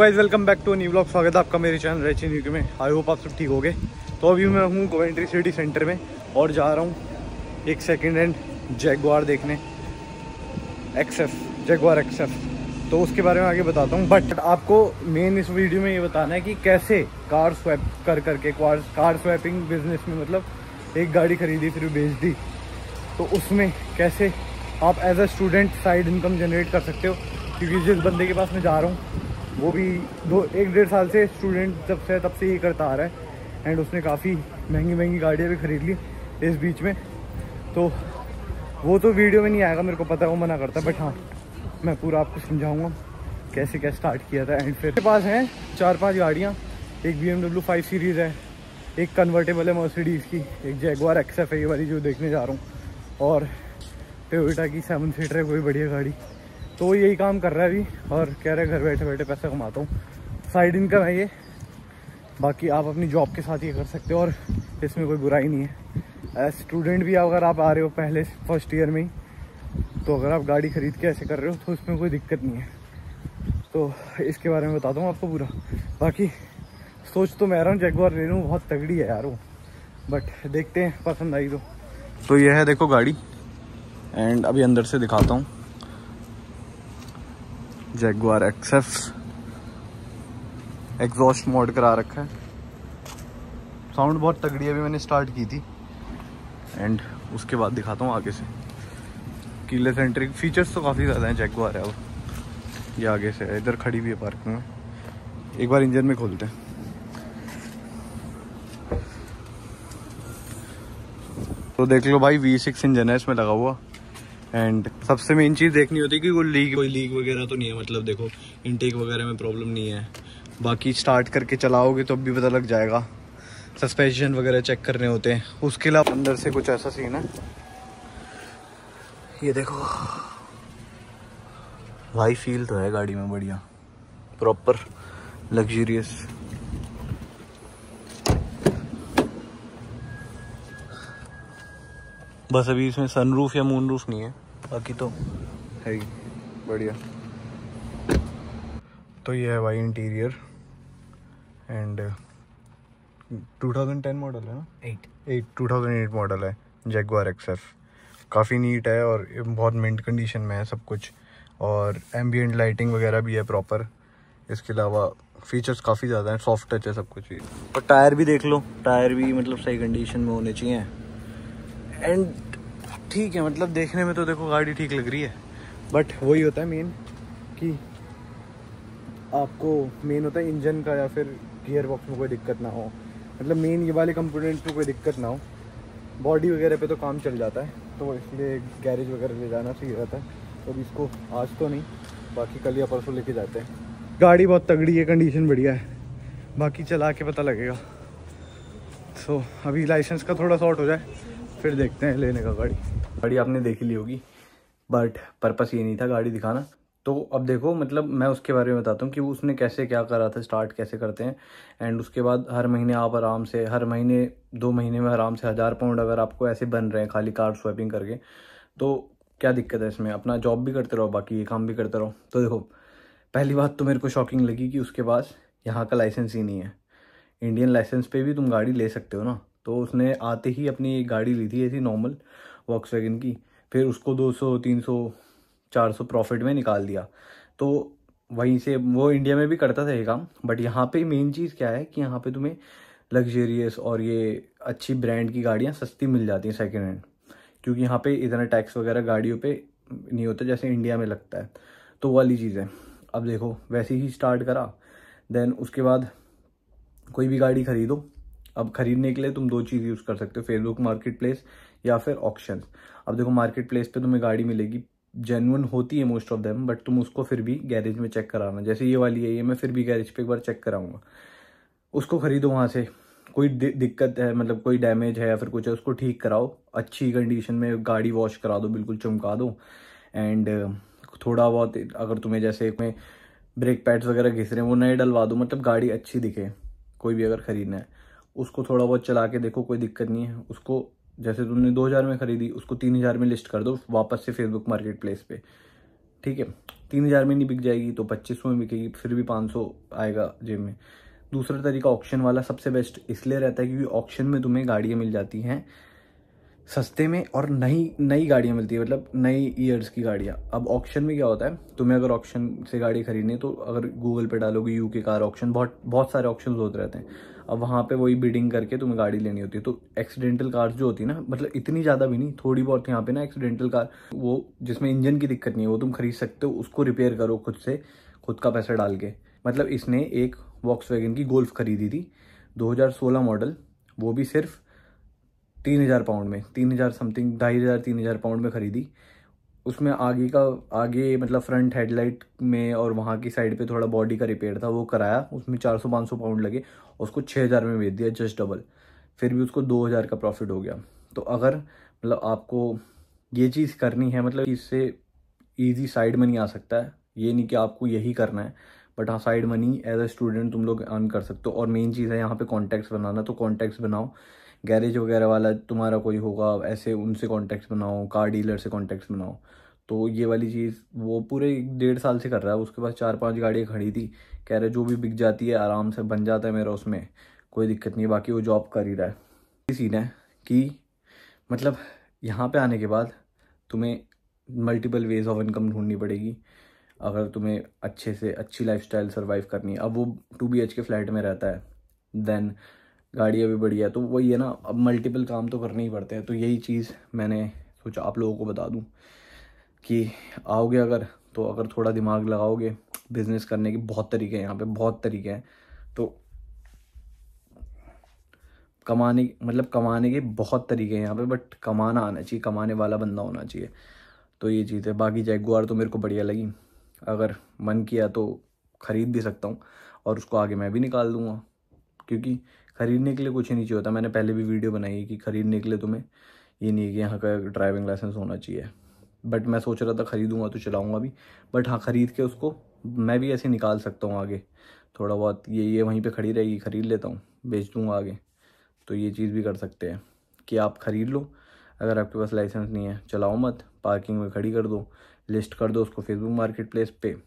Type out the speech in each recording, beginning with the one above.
guys welcome back to new blog स्वागत है आपका मेरे चैनल रेची यूके में आई होप आप सब ठीक हो गए तो अभी मैं हूँ कोवेंट्री सिटी सेंटर में और जा रहा हूँ एक सेकेंड हैंड जैगवार देखने एक्सएफ जैगवार एक्सएफ तो उसके बारे में आगे बताता हूँ बट आपको मेन इस वीडियो में ये बताना है कि कैसे कार स्वैप कर करके कार कार स्वैपिंग बिजनेस में मतलब एक गाड़ी खरीदी फिर बेच दी तो उसमें कैसे आप as a student side income generate कर सकते हो क्योंकि जिस बंदे के पास मैं जा रहा हूँ वो भी दो एक डेढ़ साल से स्टूडेंट जब से तब से ये करता आ रहा है एंड उसने काफ़ी महंगी महंगी गाड़ियाँ भी ख़रीद ली इस बीच में तो वो तो वीडियो में नहीं आएगा मेरे को पता है वो मना करता है बट हाँ मैं पूरा आपको समझाऊंगा कैसे क्या स्टार्ट किया था एंड फिर मेरे पास हैं चार पांच गाड़ियाँ एक बी एम फाइव सीरीज़ है एक कन्वर्टेबल है मर्सिडीज़ की एक जैगवार एक्सएफ एफ है ये वाली जो देखने जा रहा हूँ और टोयोटा की सेवन सीटर है कोई बढ़िया गाड़ी तो यही काम कर रहा है अभी और कह रहे हैं घर बैठे बैठे पैसा कमाता हूँ साइड इनकम है ये बाकी आप अपनी जॉब के साथ ये कर सकते हो और इसमें कोई बुराई नहीं है स्टूडेंट भी अगर आप आ रहे हो पहले फर्स्ट ईयर में ही तो अगर आप गाड़ी ख़रीद के ऐसे कर रहे हो तो उसमें कोई दिक्कत नहीं है तो इसके बारे में बताता हूँ आपको पूरा बाकी सोच तो मैं रहा हूँ जगवार ले लूँ बहुत तगड़ी है यार वो बट देखते हैं पसंद आई तो तो यह है देखो गाड़ी एंड अभी अंदर से दिखाता हूँ जेगुआर एक्सएफ एग्जॉस्ट मोड करा रखा है साउंड बहुत तगड़ी अभी मैंने स्टार्ट की थी एंड उसके बाद दिखाता हूँ आगे से कीले सेंट्रिक फीचर्स तो काफ़ी ज़्यादा हैं जेगुआर है वो ये आगे से है इधर खड़ी हुई है पार्किंग में एक बार इंजन में खोलते हैं तो देख लो भाई V6 इंजन है इसमें लगा हुआ एंड सबसे मेन चीज़ देखनी होती है कि वो लीक कोई लीक वगैरह तो नहीं है मतलब देखो इनटेक वगैरह में प्रॉब्लम नहीं है बाकी स्टार्ट करके चलाओगे तो अब भी पता लग जाएगा सस्पेंशन वगैरह चेक करने होते हैं उसके अलावा अंदर से कुछ ऐसा सीन है ये देखो भाई फील तो है गाड़ी में बढ़िया प्रॉपर लग्जरियस बस अभी इसमें सनरूफ या मून रूफ नहीं है बाकी तो है ही बढ़िया तो ये है भाई इंटीरियर एंड 2010 मॉडल है ना एट एट टू मॉडल है जैगवार एफ काफ़ी नीट है और बहुत मिंट कंडीशन में है सब कुछ और एम्बियट लाइटिंग वगैरह भी है प्रॉपर इसके अलावा फीचर्स काफ़ी ज़्यादा हैं सॉफ्ट टच है सब कुछ ही और टायर भी देख लो टायर भी मतलब सही कंडीशन में होने चाहिए एंड ठीक है मतलब देखने में तो देखो गाड़ी ठीक लग रही है बट वही होता है मेन कि आपको मेन होता है इंजन का या फिर गियर बॉक्स में कोई दिक्कत ना हो मतलब मेन ये वाले कंपोनेंट में कोई दिक्कत ना हो बॉडी वगैरह पे तो काम चल जाता है तो इसलिए गैरेज वगैरह ले जाना सही रहता है तो इसको आज तो नहीं बाकी कल या परसों लेके जाते हैं गाड़ी बहुत तगड़ी है कंडीशन बढ़िया है बाकी चला के पता लगेगा सो अभी लाइसेंस का थोड़ा शॉर्ट हो जाए फिर देखते हैं लेने का गाड़ी गाड़ी आपने देख ली होगी बट पर्पस ये नहीं था गाड़ी दिखाना तो अब देखो मतलब मैं उसके बारे में बताता हूँ कि उसने कैसे क्या करा था स्टार्ट कैसे करते हैं एंड उसके बाद हर महीने आप आराम से हर महीने दो महीने में आराम से हज़ार पाउंड अगर आपको ऐसे बन रहे हैं खाली कार्ड स्वैपिंग करके तो क्या दिक्कत है इसमें अपना जॉब भी करते रहो बाकी ये काम भी करते रहो तो देखो पहली बात तो मेरे को शॉकिंग लगी कि उसके पास यहाँ का लाइसेंस ही नहीं है इंडियन लाइसेंस पर भी तुम गाड़ी ले सकते हो ना तो उसने आते ही अपनी एक गाड़ी ली थी ऐसी नॉर्मल वॉक्स की फिर उसको 200 300 400 प्रॉफिट में निकाल दिया तो वहीं से वो इंडिया में भी करता था ये काम बट यहाँ पे मेन चीज़ क्या है कि यहाँ पे तुम्हें लग्जेरियस और ये अच्छी ब्रांड की गाड़ियाँ सस्ती मिल जाती हैं सेकेंड हैंड क्योंकि यहाँ पे इतना टैक्स वगैरह गाड़ियों पे नहीं होता जैसे इंडिया में लगता है तो वाली चीज़ है अब देखो वैसे ही स्टार्ट करा देन उसके बाद कोई भी गाड़ी खरीदो अब खरीदने के लिए तुम दो चीज़ यूज़ कर सकते हो फेसबुक मार्केट प्लेस या फिर ऑप्शन अब देखो मार्केट प्लेस पर तुम्हें गाड़ी मिलेगी जेनुअन होती है मोस्ट ऑफ देम बट तुम उसको फिर भी गैरेज में चेक कराना जैसे ये वाली है ये मैं फिर भी गैरेज पे एक बार चेक कराऊंगा उसको खरीदो वहाँ से कोई दिक्कत है मतलब कोई डैमेज है या फिर कुछ है उसको ठीक कराओ अच्छी कंडीशन में गाड़ी वॉश करा दो बिल्कुल चमका दो एंड थोड़ा बहुत अगर तुम्हें जैसे में ब्रेक पैड्स वगैरह घिस रहे हैं वो नए डलवा दो मतलब गाड़ी अच्छी दिखे कोई भी अगर ख़रीदना है उसको थोड़ा बहुत चला के देखो कोई दिक्कत नहीं है उसको जैसे तुमने दो हज़ार में खरीदी उसको तीन हज़ार में लिस्ट कर दो वापस से फेसबुक मार्केट प्लेस पे ठीक है तीन हज़ार में नहीं बिक जाएगी तो पच्चीस में बिकेगी फिर भी पाँच सौ आएगा जेब में दूसरा तरीका ऑप्शन वाला सबसे बेस्ट इसलिए रहता है क्योंकि ऑप्शन में तुम्हें गाड़ियाँ मिल जाती हैं सस्ते में और नई नई गाड़ियाँ मिलती है मतलब नई ईयर्स की गाड़ियाँ अब ऑप्शन में क्या होता है तुम्हें अगर ऑप्शन से गाड़ी खरीदनी है तो अगर गूगल पे डालोगे यू के कार ऑप्शन बहुत बहुत सारे ऑप्शन होते रहते हैं अब वहाँ पे वही बिडिंग करके तुम्हें गाड़ी लेनी होती है तो एक्सीडेंटल कार्स जो होती है ना मतलब इतनी ज़्यादा भी नहीं थोड़ी बहुत यहाँ पे ना एक्सीडेंटल कार वो जिसमें इंजन की दिक्कत नहीं है वो तुम खरीद सकते हो उसको रिपेयर करो खुद से खुद का पैसा डाल के मतलब इसने एक वॉक्स की गोल्फ खरीदी थी दो मॉडल वो भी सिर्फ तीन हज़ार पाउंड में तीन हज़ार समथिंग ढाई हज़ार तीन हज़ार पाउंड में खरीदी उसमें आगे का आगे मतलब फ्रंट हेडलाइट में और वहाँ की साइड पे थोड़ा बॉडी का रिपेयर था वो कराया उसमें चार सौ पाँच सौ पाउंड लगे उसको छः हज़ार में बेच दिया जस्ट डबल फिर भी उसको दो हज़ार का प्रॉफिट हो गया तो अगर मतलब आपको ये चीज़ करनी है मतलब इससे ईजी साइड मनी आ सकता है ये नहीं कि आपको यही करना है बट हाँ side money as a student तुम लोग अर्न कर सकते हो और मेन चीज़ है यहाँ पर कॉन्टैक्ट्स बनाना तो कॉन्टैक्ट्स बनाओ गैरेज वगैरह वाला तुम्हारा कोई होगा ऐसे उनसे कॉन्टैक्ट्स बनाओ कार डीलर से कॉन्टैक्ट्स बनाओ तो ये वाली चीज़ वो पूरे डेढ़ साल से कर रहा है उसके पास चार पांच गाड़ियाँ खड़ी थी कह रहे जो भी बिक जाती है आराम से बन जाता है मेरा उसमें कोई दिक्कत नहीं बाकी वो जॉब कर ही रहा है सीन है कि मतलब यहाँ पे आने के बाद तुम्हें मल्टीपल वेज ऑफ इनकम ढूंढनी पड़ेगी अगर तुम्हें अच्छे से अच्छी लाइफ स्टाइल सर्वाइव करनी अब वो two B H K flat में रहता है देन गाड़ियाँ भी बढ़िया तो वही है ना अब मल्टीपल काम तो करने ही पड़ते हैं तो यही चीज़ मैंने सोचा आप लोगों को बता दूँ कि आओगे अगर तो अगर थोड़ा दिमाग लगाओगे बिज़नेस करने के बहुत तरीके हैं यहाँ पे बहुत तरीके हैं तो कमाने मतलब कमाने के बहुत तरीके हैं यहाँ पे बट कमाना आना चाहिए कमाने वाला बंदा होना चाहिए तो ये चीज़ है बाकी जैगुआर तो मेरे को बढ़िया लगी अगर मन किया तो ख़रीद भी सकता हूँ और उसको आगे मैं भी निकाल दूँगा क्योंकि ख़रीदने के लिए कुछ नहीं चाहिए होता मैंने पहले भी वीडियो बनाई है कि ख़रीदने के लिए तुम्हें ये नहीं है कि यहाँ का ड्राइविंग लाइसेंस होना चाहिए बट मैं सोच रहा था ख़रीदूँगा तो चलाऊँगा भी बट हाँ ख़रीद के उसको मैं भी ऐसे निकाल सकता हूँ आगे थोड़ा बहुत ये ये वहीं पे खड़ी रहेगी ख़रीद लेता हूँ बेच दूँगा आगे तो ये चीज़ भी कर सकते हैं कि आप ख़रीद लो अगर आपके पास लाइसेंस नहीं है चलाओ मत पार्किंग में खड़ी कर दो लिस्ट कर दो उसको फेसबुक मार्केट प्लेस पर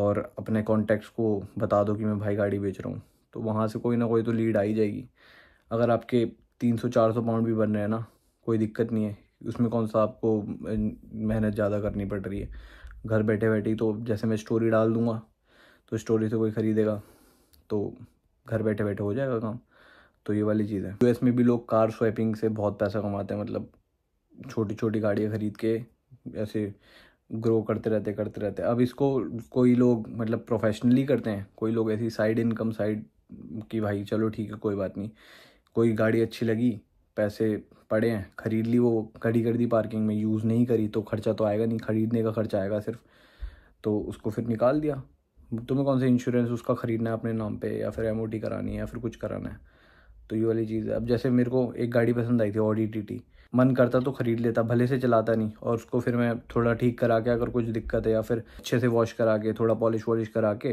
और अपने कॉन्टैक्ट्स को बता दो कि मैं भाई गाड़ी बेच रहा हूँ तो वहाँ से कोई ना कोई तो लीड आ ही जाएगी अगर आपके तीन सौ चार सौ पाउंड भी बन रहे हैं ना कोई दिक्कत नहीं है उसमें कौन सा आपको मेहनत ज़्यादा करनी पड़ रही है घर बैठे बैठे तो जैसे मैं स्टोरी डाल दूँगा तो स्टोरी से कोई ख़रीदेगा तो घर बैठे बैठे हो जाएगा काम तो ये वाली चीज़ है यूएस में भी लोग कार स्वैपिंग से बहुत पैसा कमाते हैं मतलब छोटी छोटी गाड़ियाँ ख़रीद के ऐसे ग्रो करते रहते करते रहते अब इसको कोई लोग मतलब प्रोफेशनली करते हैं कोई लोग ऐसी साइड इनकम साइड कि भाई चलो ठीक है कोई बात नहीं कोई गाड़ी अच्छी लगी पैसे पड़े हैं ख़रीद ली वो खड़ी कर दी पार्किंग में यूज़ नहीं करी तो खर्चा तो आएगा नहीं ख़रीदने का खर्चा आएगा सिर्फ तो उसको फिर निकाल दिया तुम्हें कौन सा इंश्योरेंस उसका ख़रीदना है अपने नाम पे या फिर एम करानी है या फिर कुछ कराना है तो ये वाली चीज़ है अब जैसे मेरे को एक गाड़ी पसंद आई थी ऑडी टी टी मन करता तो ख़रीद लेता भले से चलाता नहीं और उसको फिर मैं थोड़ा ठीक करा के अगर कुछ दिक्कत है या फिर अच्छे से वॉश करा के थोड़ा पॉलिश वॉलिश करा के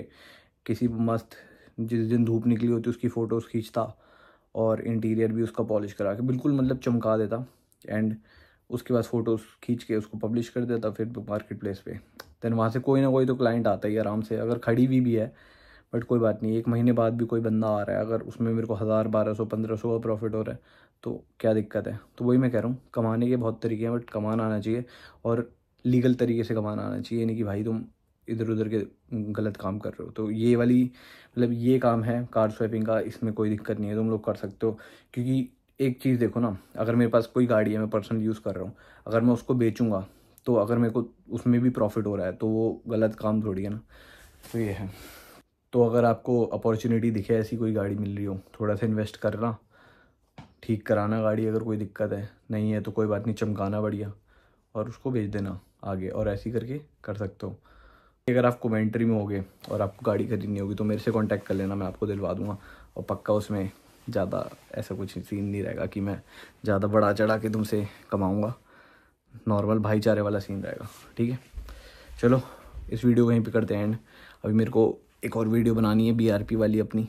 किसी मस्त जिस दिन धूप निकली होती उसकी फ़ोटोज़ खींचता और इंटीरियर भी उसका पॉलिश करा के बिल्कुल मतलब चमका देता एंड उसके बाद फ़ोटोज़ खींच के उसको पब्लिश कर देता फिर मार्केट प्लेस पर दैन वहाँ से कोई ना कोई तो क्लाइंट आता ही आराम से अगर खड़ी हुई भी, भी है बट कोई बात नहीं एक महीने बाद भी कोई बंदा आ रहा है अगर उसमें मेरे को हज़ार बारह सौ पंद्रह सौ का प्रॉफिट हो रहा है तो क्या दिक्कत है तो वही मैं कह रहा हूँ कमाने के बहुत तरीके हैं बट कमाना आना चाहिए और लीगल तरीके से कमाना आना चाहिए यानी कि भाई तुम इधर उधर के गलत काम कर रहे हो तो ये वाली मतलब ये काम है कार स्वैपिंग का इसमें कोई दिक्कत नहीं है तुम लोग कर सकते हो क्योंकि एक चीज़ देखो ना अगर मेरे पास कोई गाड़ी है मैं पर्सनल यूज़ कर रहा हूँ अगर मैं उसको बेचूँगा तो अगर मेरे को उसमें भी प्रॉफिट हो रहा है तो वो गलत काम थोड़ी है ना तो ये है तो अगर आपको अपॉर्चुनिटी दिखे ऐसी कोई गाड़ी मिल रही हो थोड़ा सा इन्वेस्ट करना ठीक कराना गाड़ी अगर कोई दिक्कत है नहीं है तो कोई बात नहीं चमकाना बढ़िया और उसको भेज देना आगे और ऐसी करके कर सकते हो अगर आप कमेंट्री में होगे और आपको गाड़ी खरीदनी होगी तो मेरे से कांटेक्ट कर लेना मैं आपको दिलवा दूंगा और पक्का उसमें ज़्यादा ऐसा कुछ सीन नहीं रहेगा कि मैं ज़्यादा बढ़ा चढ़ा के तुमसे कमाऊँगा नॉर्मल भाईचारे वाला सीन रहेगा ठीक है चलो इस वीडियो को यहीं पर करते हैं एंड अभी मेरे को एक और वीडियो बनानी है बी वाली अपनी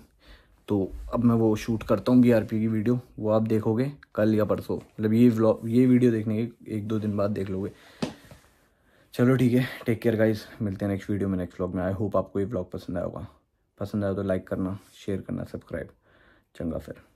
तो अब मैं वो शूट करता हूँ पी की वीडियो वो आप देखोगे कल या परसों मतलब ये व्लॉग ये वीडियो देखने के एक दो दिन बाद देख लोगे चलो ठीक है टेक केयर गाइज मिलते हैं नेक्स्ट वीडियो में नेक्स्ट व्लॉग में आई होप आपको ये ब्लॉग पसंद आया होगा पसंद आया तो लाइक करना शेयर करना सब्सक्राइब चंगा फिर